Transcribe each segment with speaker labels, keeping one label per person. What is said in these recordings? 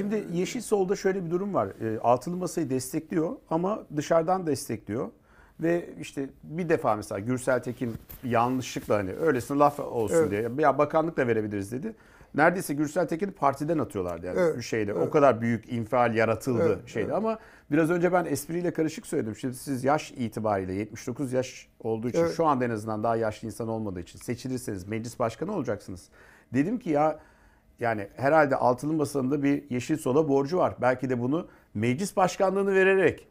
Speaker 1: Şimdi Yeşil Sol'da şöyle bir durum var. E, altılı masayı destekliyor ama dışarıdan destekliyor. Ve işte bir defa mesela Gürsel Tekin yanlışlıkla hani öylesine laf olsun Evet. diye ya bakanlık da verebiliriz dedi. Neredeyse Gürsel Tekin'i partiden atıyorlardı yani Evet, bir şeyde. O kadar büyük infial yaratıldı Evet, şeyde ama biraz önce ben espriyle karışık söyledim. Şimdi siz yaş itibariyle 79 yaş olduğu için Evet. şu anda en azından daha yaşlı insan olmadığı için seçilirseniz meclis başkanı olacaksınız. Dedim ki ya yani herhalde altının basında bir yeşil sola borcu var. Belki de bunu meclis başkanlığını vererek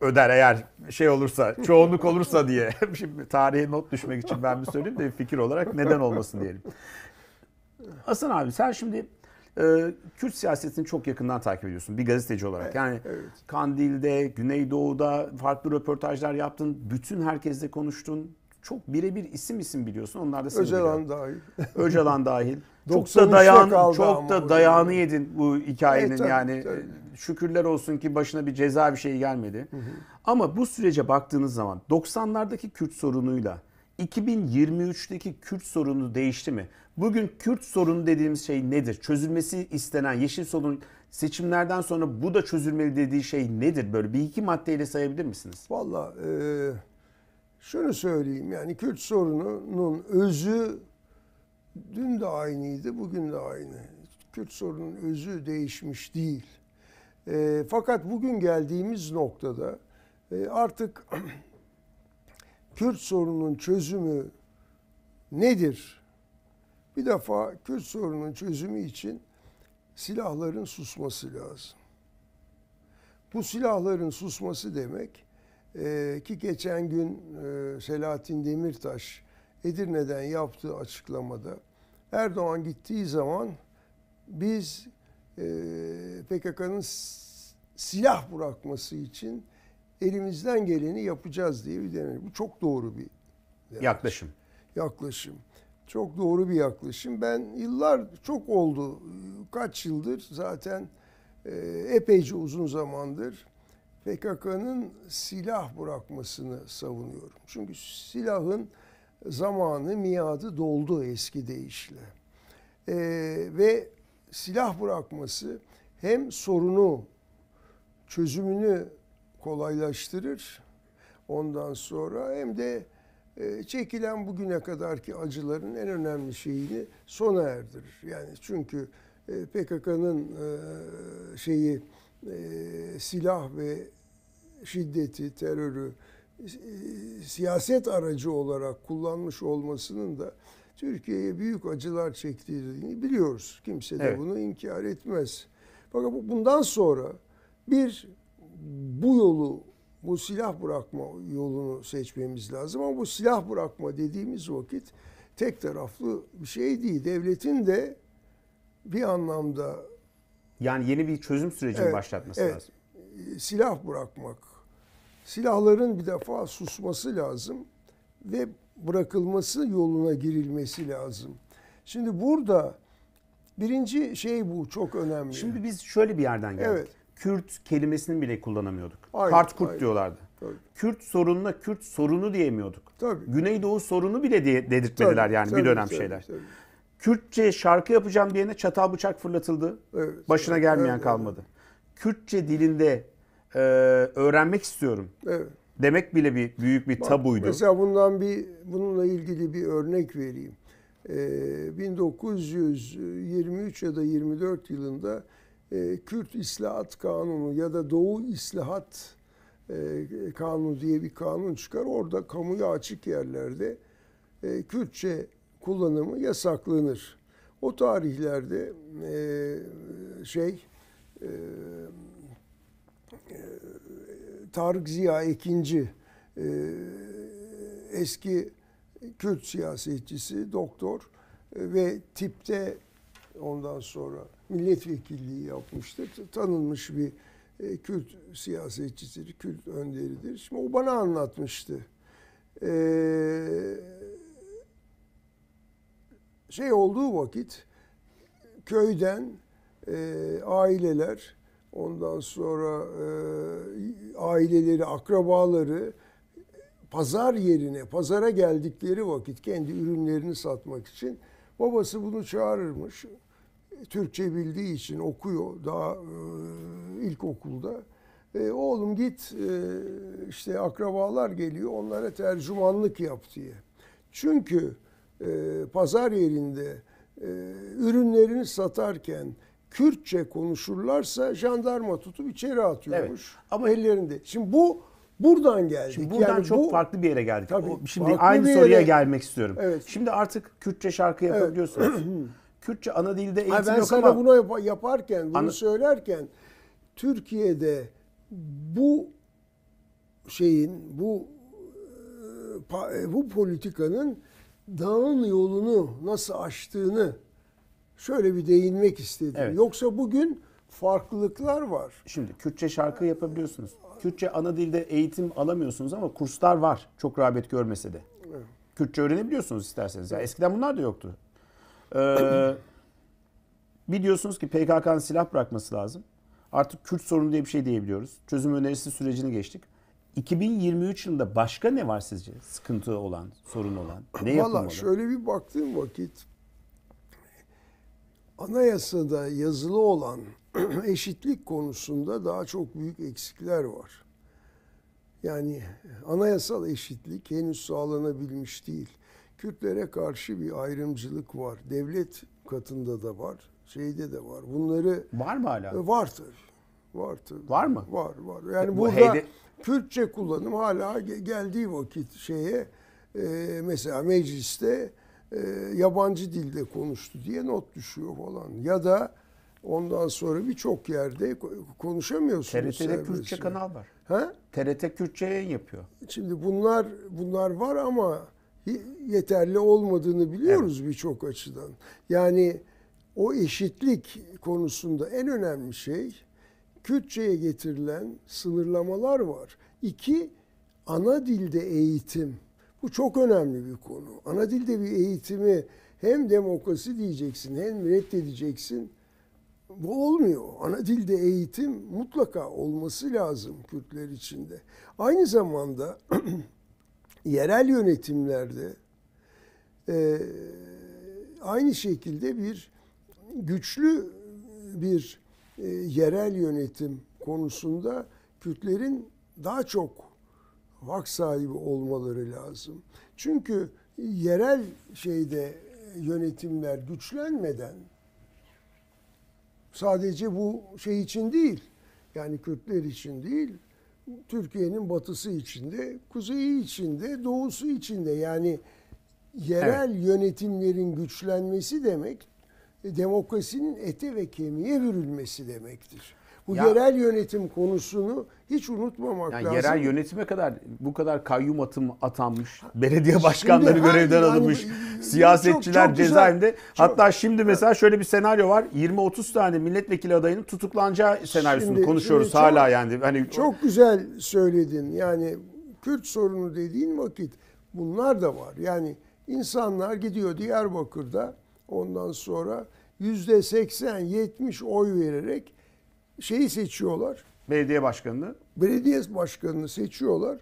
Speaker 1: öder eğer şey olursa, çoğunluk olursa diye. Şimdi tarihe not düşmek için ben bir söyleyeyim de fikir olarak neden olmasın diyelim. Hasan abi sen şimdi e, Kürt siyasetini çok yakından takip ediyorsun bir gazeteci olarak. Yani evet. Kandil'de, Güneydoğu'da farklı röportajlar yaptın. Bütün herkesle konuştun çok birebir isim isim biliyorsun. Onlar da seni Öcalan biliyor. dahil.
Speaker 2: Öcalan
Speaker 1: dahil. çok da dayan çok da dayanı yani. yedin bu hikayenin evet, tabii, yani. Tabii. E, şükürler olsun ki başına bir ceza bir şey gelmedi. Hı hı. Ama bu sürece baktığınız zaman 90'lardaki Kürt sorunuyla 2023'teki Kürt sorunu değişti mi? Bugün Kürt sorunu dediğimiz şey nedir? Çözülmesi istenen Yeşil Sol'un seçimlerden sonra bu da çözülmeli dediği şey nedir? Böyle bir iki maddeyle sayabilir misiniz? Vallahi.
Speaker 2: e, şunu söyleyeyim yani Kürt sorununun özü dün de aynıydı, bugün de aynı. Kürt sorunun özü değişmiş değil. E, fakat bugün geldiğimiz noktada e, artık Kürt sorunun çözümü nedir? Bir defa Kürt sorunun çözümü için silahların susması lazım. Bu silahların susması demek e, ki geçen gün e, Selahattin Demirtaş Edirne'den yaptığı açıklamada Erdoğan gittiği zaman biz e, PKK'nın silah bırakması için elimizden geleni yapacağız diye bir demeç. Bu çok doğru bir demeç. yaklaşım. Yaklaşım. Çok doğru bir yaklaşım. Ben yıllar çok oldu. Kaç yıldır zaten e, epeyce uzun zamandır PKK'nın silah bırakmasını savunuyorum. Çünkü silahın zamanı, miadı doldu eski deyişle. Ee, ve silah bırakması hem sorunu, çözümünü kolaylaştırır ondan sonra hem de e, çekilen bugüne kadarki acıların en önemli şeyini sona erdirir. Yani çünkü e, PKK'nın e, şeyi ee, silah ve şiddeti, terörü e, siyaset aracı olarak kullanmış olmasının da Türkiye'ye büyük acılar çektiğini biliyoruz. Kimse de evet. bunu inkar etmez. Fakat bundan sonra bir bu yolu, bu silah bırakma yolunu seçmemiz lazım. Ama bu silah bırakma dediğimiz vakit tek taraflı bir şey değil. Devletin de bir anlamda yani yeni
Speaker 1: bir çözüm sürecini evet, başlatması evet. lazım.
Speaker 2: Silah bırakmak. Silahların bir defa susması lazım ve bırakılması yoluna girilmesi lazım. Şimdi burada birinci şey bu çok önemli. Şimdi biz şöyle
Speaker 1: bir yerden geldik. Evet. Kürt kelimesini bile kullanamıyorduk. Aynen, Kart Kurt aynen. diyorlardı. Tabii. Kürt sorununa Kürt sorunu diyemiyorduk. Tabii. Güneydoğu sorunu bile dedirtmediler tabii, yani tabii, bir dönem tabii, şeyler. Tabii. Kürtçe şarkı yapacağım diyene çatal bıçak fırlatıldı.
Speaker 2: Evet, Başına
Speaker 1: gelmeyen evet, kalmadı. Evet. Kürtçe dilinde e, öğrenmek istiyorum. Evet. Demek bile bir büyük bir Bak, tabuydu. Mesela
Speaker 2: bundan bir bununla ilgili bir örnek vereyim. Ee, 1923 ya da 24 yılında e, Kürt İslahat Kanunu ya da Doğu İslahat e, Kanunu diye bir kanun çıkar. Orada kamuya açık yerlerde e, Kürtçe kullanımı yasaklanır. O tarihlerde e, şey e, e Tarık Ziya II e, eski Kürt siyasetçisi, doktor e, ve tipte ondan sonra milletvekilliği yapmıştır. Tanınmış bir e, Kürt siyasetçisidir, Kürt önderidir. Şimdi o bana anlatmıştı. Eee şey olduğu vakit köyden e, aileler ondan sonra e, aileleri, akrabaları pazar yerine, pazara geldikleri vakit kendi ürünlerini satmak için babası bunu çağırırmış. Türkçe bildiği için okuyor daha e, ilkokulda. E, oğlum git e, işte akrabalar geliyor onlara tercümanlık yap diye. Çünkü e, pazar yerinde e, ürünlerini satarken Kürtçe konuşurlarsa jandarma tutup içeri atıyormuş. Evet. Ama ellerinde. Şimdi bu buradan geldik. Şimdi buradan yani çok bu, farklı bir yere geldik. Tabii, Şimdi aynı soruya yere... gelmek istiyorum. Evet. Şimdi artık Kürtçe şarkı
Speaker 1: yapabiliyorsunuz. Evet. Kürtçe ana dilde
Speaker 2: eğitim ama. ben sana bunu yaparken, bunu ana... söylerken Türkiye'de bu şeyin, bu e, e, bu politikanın dağın yolunu nasıl açtığını şöyle bir değinmek istedim. Evet. Yoksa bugün
Speaker 1: farklılıklar var. Şimdi Kürtçe şarkı yapabiliyorsunuz. Kürtçe ana dilde eğitim alamıyorsunuz ama kurslar var. Çok rağbet görmese de. Evet. Kürtçe öğrenebiliyorsunuz isterseniz. Ya eskiden bunlar da yoktu. Ee, bir ki PKK'nın silah bırakması lazım. Artık Kürt sorunu diye bir şey diyebiliyoruz. Çözüm önerisi sürecini geçtik. 2023 yılında başka ne var sizce sıkıntı olan, sorun olan? Ne yapılmalı? Valla şöyle
Speaker 2: bir baktığım vakit anayasada yazılı olan eşitlik konusunda daha çok büyük eksikler var. Yani anayasal eşitlik henüz sağlanabilmiş değil. Kürtlere karşı bir ayrımcılık var. Devlet katında da var, şeyde de var. Bunları var mı hala? Var tabii. Var tabii. Var mı? Var var. E, yani Bu burada heyde- Kürtçe kullanım hala geldiği vakit şeye e, mesela mecliste e, yabancı dilde konuştu diye not düşüyor falan. Ya da ondan sonra birçok yerde konuşamıyorsunuz. TRT'de serbestçe. Kürtçe kanal var. Ha? TRT Kürtçe yayın yapıyor. Şimdi bunlar bunlar var ama yeterli olmadığını biliyoruz birçok açıdan. Yani o eşitlik konusunda en önemli şey Kürtçe'ye getirilen sınırlamalar var. İki, ana dilde eğitim. Bu çok önemli bir konu. Ana dilde bir eğitimi hem demokrasi diyeceksin hem reddedeceksin. Bu olmuyor. Ana dilde eğitim mutlaka olması lazım Kürtler içinde. Aynı zamanda yerel yönetimlerde e, aynı şekilde bir güçlü bir e, yerel yönetim konusunda Kürtlerin daha çok hak sahibi olmaları lazım. Çünkü yerel şeyde e, yönetimler güçlenmeden sadece bu şey için değil yani Kürtler için değil Türkiye'nin batısı içinde, kuzeyi içinde, doğusu içinde yani yerel evet. yönetimlerin güçlenmesi demek demokrasinin ete ve kemiğe bürünmesi demektir. Bu ya, yerel yönetim konusunu hiç unutmamak yani lazım. Yerel
Speaker 1: yönetime kadar bu kadar kayyum atım atanmış, belediye başkanları şimdi, görevden hani, alınmış, yani, siyasetçiler çok, cezaevinde. Hatta şimdi mesela şöyle bir senaryo var. 20-30 tane milletvekili adayının tutuklanacağı senaryosunu şimdi, konuşuyoruz şimdi hala çok, yani. Hani
Speaker 2: çok güzel söyledin. Yani Kürt sorunu dediğin vakit bunlar da var. Yani insanlar gidiyor Diyarbakır'da ondan sonra yüzde 80-70 oy vererek şeyi seçiyorlar. Belediye başkanını. Belediye başkanını seçiyorlar.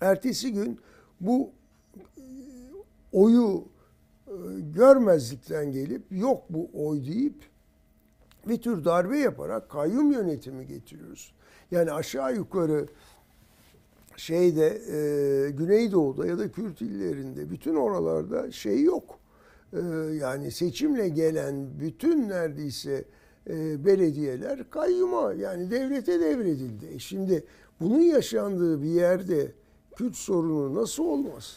Speaker 2: Ertesi gün bu e, oyu e, görmezlikten gelip yok bu oy deyip bir tür darbe yaparak kayyum yönetimi getiriyoruz. Yani aşağı yukarı şeyde e, Güneydoğu'da ya da Kürt illerinde bütün oralarda şey yok. Ee, yani seçimle gelen bütün neredeyse e, belediyeler kayyuma yani devlete devredildi. E şimdi bunun yaşandığı bir yerde Kürt sorunu nasıl olmaz?